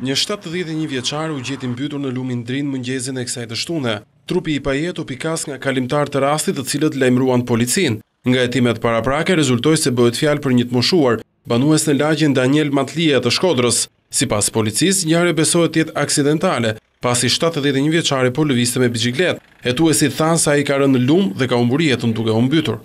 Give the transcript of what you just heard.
Një 71 vjeqar u gjeti mbytur në lumin drinë mëngjezin e kësaj dështune. Trupi i pajet u pikas nga kalimtar të rastit të cilët lejmruan policin. Nga etimet para prake, rezultoj se bëhet fjal për një të moshuar, banues në lagjën Daniel Matlija të shkodrës. Si pas policis, njare besohet tjetë aksidentale, pasi 71 vjeqare po lëviste me bicikletë, e tu e si thanë sa i ka rënë lumë dhe ka umburijet në duke umbytur.